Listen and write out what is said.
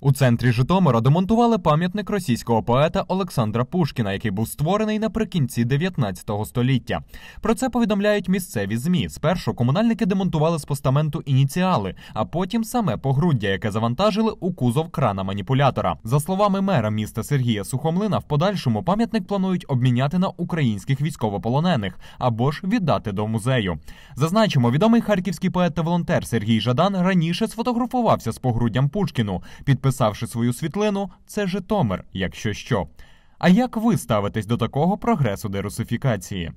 У центрі Житомира демонтували пам'ятник російського поета Олександра Пушкіна, який був створений наприкінці 19 століття. Про це повідомляють місцеві змі. Спершу комунальники демонтували з постаменту ініціали, а потім саме погруддя, яке завантажили у кузов крана маніпулятора. За словами мера міста Сергія Сухомлина, в подальшому пам'ятник планують обміняти на українських військовополонених або ж віддати до музею. Зазначимо, відомий харківський поет та волонтер Сергій Жадан раніше сфотографувався з погруддям Пушкіну. Під підписавши свою світлину, це Житомир, якщо що. А як ви ставитесь до такого прогресу дерусифікації?